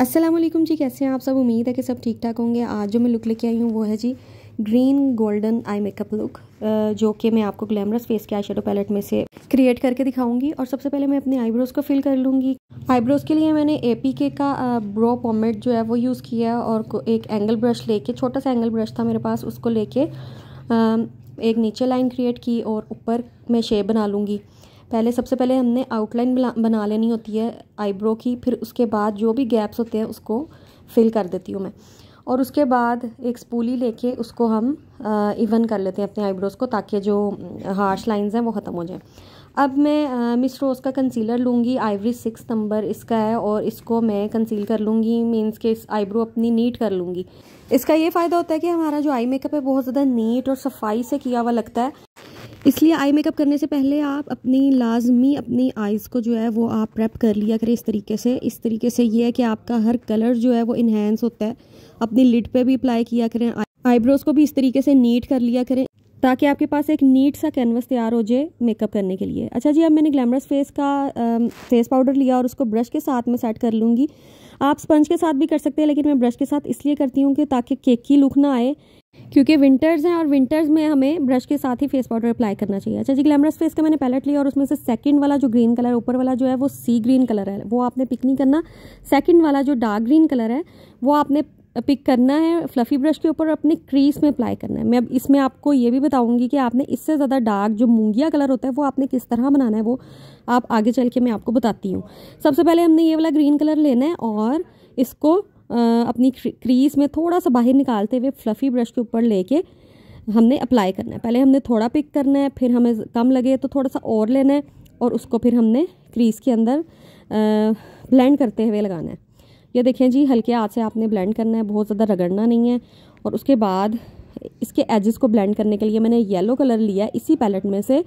असलम जी कैसे हैं आप सब उम्मीद है कि सब ठीक ठाक होंगे आज जो मैं लुक लेके आई हूँ वो है जी green golden eye makeup look जो कि मैं आपको ग्लैमरस फेस के आई शेडो पैलेट में से क्रिएट करके दिखाऊंगी और सबसे पहले मैं अपने आईब्रोज़ को फिल कर लूँगी आईब्रोज़ के लिए मैंने ए पी के का ब्रो पॉमेट जो है वो यूज़ किया और एक एंगल ब्रश लेके छोटा सा एंगल ब्रश था मेरे पास उसको लेके एक नीचे लाइन क्रिएट की और ऊपर मैं शेप बना लूँगी पहले सबसे पहले हमने आउटलाइन बना लेनी होती है आईब्रो की फिर उसके बाद जो भी गैप्स होते हैं उसको फिल कर देती हूँ मैं और उसके बाद एक स्पूली लेके उसको हम इवन कर लेते हैं अपने आईब्रोज़ को ताकि जो हार्श लाइंस हैं वो ख़त्म हो जाएं अब मैं मिस रोज़ का कंसीलर लूँगी आइवरी सिक्स नंबर इसका है और इसको मैं कंसील कर लूँगी मीन्स के इस आईब्रो अपनी नीट कर लूँगी इसका ये फ़ायदा होता है कि हमारा जो आई मेकअप है बहुत ज़्यादा नीट और सफाई से किया हुआ लगता है इसलिए आई मेकअप करने से पहले आप अपनी लाजमी अपनी आइज़ को जो है वो आप प्रेप कर लिया करें इस तरीके से इस तरीके से ये है कि आपका हर कलर जो है वो इन्हेंस होता है अपनी लिड पे भी अप्लाई किया करें आईब्रोज़ को भी इस तरीके से नीट कर लिया करें ताकि आपके पास एक नीट सा कैनवस तैयार हो जाए मेकअप करने के लिए अच्छा जी अब मैंने ग्लैमरस फेस का आ, फेस पाउडर लिया और उसको ब्रश के साथ में सेट कर लूँगी आप स्पंज के साथ भी कर सकते हैं लेकिन मैं ब्रश के साथ इसलिए करती हूँ कि ताकि केक की लुक ना आए क्योंकि विंटर्स हैं और विंटर्स में हमें ब्रश के साथ ही फेस पाउडर अप्लाई करना चाहिए अच्छा जी ग्लैमरस फेस का मैंने पैलेट लिया और उसमें से सेकंड वाला जो ग्रीन कलर ऊपर वाला जो है वो सी ग्रीन कलर है वो आपने पिक नहीं करना सेकंड वाला जो डार्क ग्रीन कलर है वो आपने पिक करना है फ्लफ़ी ब्रश के ऊपर अपने क्रीज में अप्लाई करना है मैं अब इसमें आपको ये भी बताऊंगी कि आपने इससे ज़्यादा डार्क जो मूंगिया कलर होता है वो आपने किस तरह बनाना है वो आप आगे चल के मैं आपको बताती हूँ सबसे पहले हमने ये वाला ग्रीन कलर लेना है और इसको अपनी क्रीज में थोड़ा सा बाहर निकालते हुए फ्लफ़ी ब्रश के ऊपर लेके हमने अप्लाई करना है पहले हमने थोड़ा पिक करना है फिर हमें कम लगे तो थोड़ा सा और लेना है और उसको फिर हमने क्रीज के अंदर ब्लेंड करते हुए लगाना है ये देखें जी हल्के हाथ से आपने ब्लेंड करना है बहुत ज़्यादा रगड़ना नहीं है और उसके बाद इसके एजेस को ब्लेंड करने के लिए मैंने येलो कलर लिया इसी पैलेट में से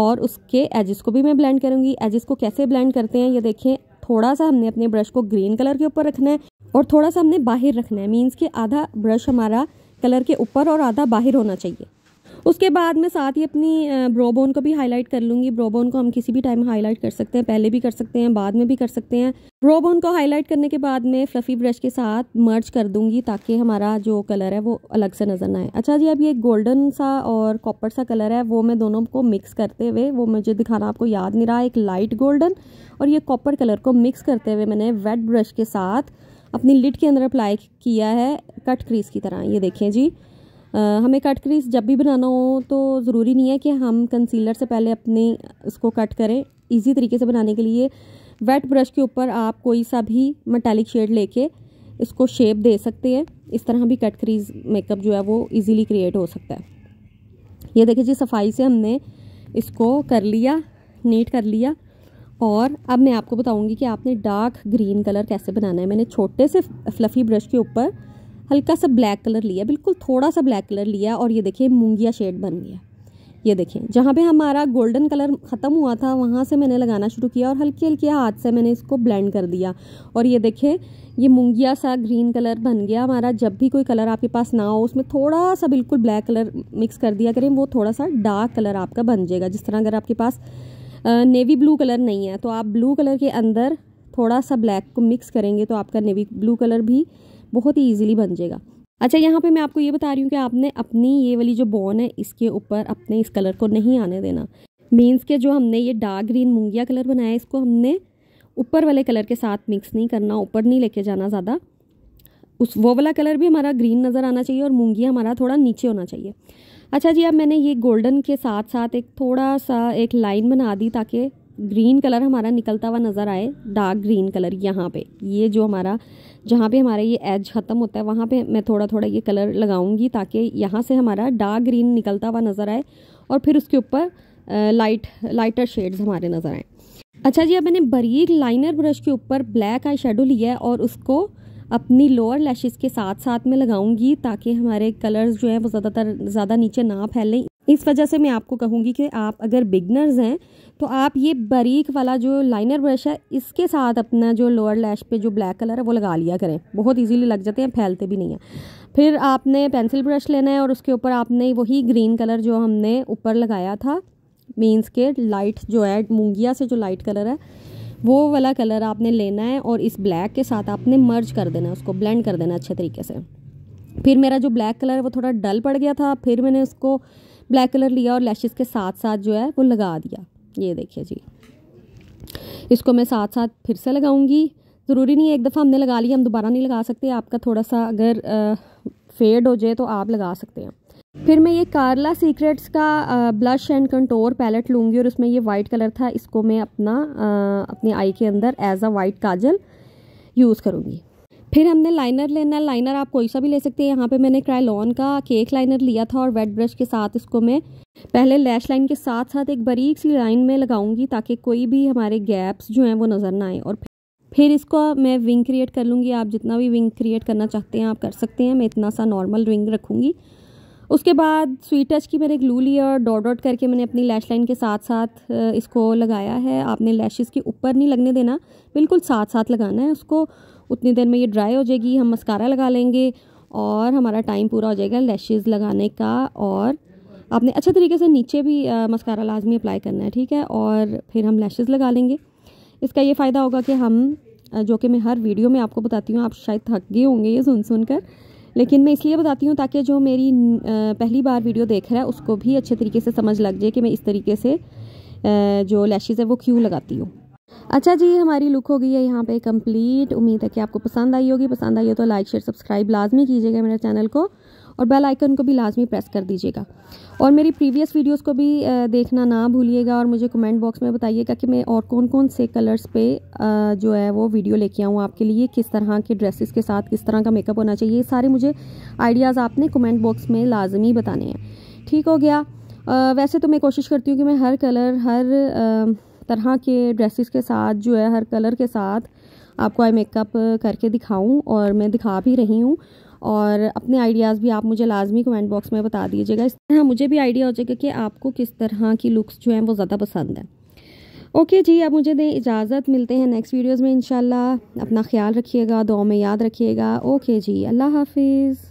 और उसके एजेस को भी मैं ब्लेंड करूँगी एजेस को कैसे ब्लेंड करते हैं ये देखें थोड़ा सा हमने अपने ब्रश को ग्रीन कलर के ऊपर रखना है और थोड़ा सा हमने बाहर रखना है मीन्स कि आधा ब्रश हमारा कलर के ऊपर और आधा बाहर होना चाहिए उसके बाद में साथ ही अपनी ब्रोबोन को भी हाईलाइट कर लूँगी ब्रोबोन को हम किसी भी टाइम हाईलाइट कर सकते हैं पहले भी कर सकते हैं बाद में भी कर सकते हैं ब्रोबोन को हाईलाइट करने के बाद में फ्लफ़ी ब्रश के साथ मर्ज कर दूँगी ताकि हमारा जो कलर है वो अलग से नज़र ना आए अच्छा जी अब ये गोल्डन सा और कॉपर सा कलर है वो मैं दोनों को मिक्स करते हुए वो मुझे दिखाना आपको याद नहीं रहा एक लाइट गोल्डन और ये कॉपर कलर को मिक्स करते हुए मैंने वेट ब्रश के साथ अपनी लिड के अंदर अप्लाई किया है कट क्रीज की तरह ये देखें जी हमें कट क्रीज जब भी बनाना हो तो ज़रूरी नहीं है कि हम कंसीलर से पहले अपने उसको कट करें इजी तरीके से बनाने के लिए वेट ब्रश के ऊपर आप कोई सा भी मटैलिक शेड लेके इसको शेप दे सकते हैं इस तरह भी कट क्रीज मेकअप जो है वो इजीली क्रिएट हो सकता है ये देखिए जी सफाई से हमने इसको कर लिया नीट कर लिया और अब मैं आपको बताऊंगी कि आपने डार्क ग्रीन कलर कैसे बनाना है मैंने छोटे से फ्लफ़ी ब्रश के ऊपर हल्का सा ब्लैक कलर लिया बिल्कुल थोड़ा सा ब्लैक कलर लिया और ये देखिए मूंगिया शेड बन गया ये देखें जहाँ पे हमारा गोल्डन कलर ख़त्म हुआ था वहाँ से मैंने लगाना शुरू किया और हल्के हल्के हाथ से मैंने इसको ब्लेंड कर दिया और ये देखें ये मुंगिया सा ग्रीन कलर बन गया हमारा जब भी कोई कलर आपके पास ना हो उसमें थोड़ा सा बिल्कुल ब्लैक कलर मिक्स कर दिया करें वो थोड़ा सा डार्क कलर आपका बन जाएगा जिस तरह अगर आपके पास नेवी ब्लू कलर नहीं है तो आप ब्लू कलर के अंदर थोड़ा सा ब्लैक को मिक्स करेंगे तो आपका नेवी ब्लू कलर भी बहुत ही ईजिली बन जाएगा अच्छा यहाँ पे मैं आपको ये बता रही हूँ कि आपने अपनी ये वाली जो बॉन है इसके ऊपर अपने इस कलर को नहीं आने देना मीन्स के जो हमने ये डार्क ग्रीन मुंगिया कलर बनाया इसको हमने ऊपर वाले कलर के साथ मिक्स नहीं करना ऊपर नहीं लेके जाना ज़्यादा उस वो वाला कलर भी हमारा ग्रीन नज़र आना चाहिए और मुंगिया हमारा थोड़ा नीचे होना चाहिए अच्छा जी अब मैंने ये गोल्डन के साथ साथ एक थोड़ा सा एक लाइन बना दी ताकि ग्रीन कलर हमारा निकलता हुआ नज़र आए डार्क ग्रीन कलर यहाँ पे ये जो हमारा जहाँ पे हमारा ये एज ख़त्म होता है वहाँ पे मैं थोड़ा थोड़ा ये कलर लगाऊंगी ताकि यहाँ से हमारा डार्क ग्रीन निकलता हुआ नज़र आए और फिर उसके ऊपर लाइट लाइटर शेड्स हमारे नज़र आएँ अच्छा जी अब मैंने बरीक लाइनर ब्रश के ऊपर ब्लैक आई लिया है और उसको अपनी लोअर लैशेस के साथ साथ में लगाऊंगी ताकि हमारे कलर्स जो हैं वो ज़्यादातर ज़्यादा नीचे ना फैलें इस वजह से मैं आपको कहूँगी कि आप अगर बिगनर्स हैं तो आप ये बारीक वाला जो लाइनर ब्रश है इसके साथ अपना जो लोअर लैश पे जो ब्लैक कलर है वो लगा लिया करें बहुत इजीली लग जाते हैं फैलते भी नहीं हैं फिर आपने पेंसिल ब्रश लेना है और उसके ऊपर आपने वही ग्रीन कलर जो हमने ऊपर लगाया था मीन्स के लाइट जो है मूंगिया से जो लाइट कलर है वो वाला कलर आपने लेना है और इस ब्लैक के साथ आपने मर्ज कर देना उसको ब्लेंड कर देना अच्छे तरीके से फिर मेरा जो ब्लैक कलर है वो थोड़ा डल पड़ गया था फिर मैंने उसको ब्लैक कलर लिया और लैशेस के साथ साथ जो है वो लगा दिया ये देखिए जी इसको मैं साथ साथ फिर से लगाऊंगी ज़रूरी नहीं है एक दफ़ा हमने लगा लिया हम दोबारा नहीं लगा सकते आपका थोड़ा सा अगर आ, फेड हो जाए तो आप लगा सकते हैं फिर मैं ये कार्ला सीक्रेट्स का ब्लश एंड कंटोर पैलेट लूँगी और उसमें ये वाइट कलर था इसको मैं अपना अपनी अपने आई के अंदर एज अ वाइट काजल यूज़ करूँगी फिर हमने लाइनर लेना है लाइनर आप कोई सा भी ले सकते हैं यहाँ पे मैंने क्राइलॉन का केक लाइनर लिया था और वेट ब्रश के साथ इसको मैं पहले लैश लाइन के साथ साथ एक बारीक सी लाइन में लगाऊंगी ताकि कोई भी हमारे गैप्स जो हैं वो नज़र ना आए और फिर इसको मैं विंग क्रिएट कर लूँगी आप जितना भी विंग क्रिएट करना चाहते हैं आप कर सकते हैं मैं इतना सा नॉर्मल विंग रखूँगी उसके बाद स्वीट टच की मैंने एक लू और डॉट डॉट करके मैंने अपनी लैश लाइन के साथ साथ इसको लगाया है आपने लैशेस के ऊपर नहीं लगने देना बिल्कुल साथ साथ लगाना है उसको उतनी देर में ये ड्राई हो जाएगी हम मस्कारा लगा लेंगे और हमारा टाइम पूरा हो जाएगा लैशेस लगाने का और आपने अच्छे तरीके से नीचे भी मस्कारा लाजमी अप्लाई करना है ठीक है और फिर हम लैशेज़ लगा लेंगे इसका ये फ़ायदा होगा कि हम जो कि मैं हर वीडियो में आपको बताती हूँ आप शायद थक गए होंगे ये सुन सुन कर लेकिन मैं इसलिए बताती हूँ ताकि जो मेरी पहली बार वीडियो देख रहा है उसको भी अच्छे तरीके से समझ लग जाए कि मैं इस तरीके से जो लैशेज़ है वो क्यों लगाती हूँ अच्छा जी हमारी लुक हो गई है यहाँ पे कंप्लीट उम्मीद है कि आपको पसंद आई होगी पसंद आई हो तो लाइक शेयर सब्सक्राइब लाजमी कीजिएगा मेरे चैनल को और बेल आइकन को भी लाजमी प्रेस कर दीजिएगा और मेरी प्रीवियस वीडियोस को भी देखना ना भूलिएगा और मुझे कमेंट बॉक्स में बताइएगा कि मैं और कौन कौन से कलर्स पे जो है वो वीडियो लेके आऊँ आपके लिए किस तरह के ड्रेसेस के साथ किस तरह का मेकअप होना चाहिए ये सारे मुझे आइडियाज़ आपने कमेंट बॉक्स में लाजमी बताने हैं ठीक हो गया वैसे तो मैं कोशिश करती हूँ कि मैं हर कलर हर तरह के ड्रेसिस के साथ जो है हर कलर के साथ आपको आई मेकअप करके दिखाऊँ और मैं दिखा भी रही हूँ और अपने आइडियाज़ भी आप मुझे लाजमी कमेंट बॉक्स में बता दीजिएगा इस तरह मुझे भी आइडिया हो जाएगा कि आपको किस तरह की लुक्स जो हैं वो ज़्यादा पसंद है ओके जी अब मुझे दें इजाज़त मिलते हैं नेक्स्ट वीडियोज़ में इन अपना ख्याल रखिएगा दुआ में याद रखिएगा ओके जी अल्लाह हाफिज़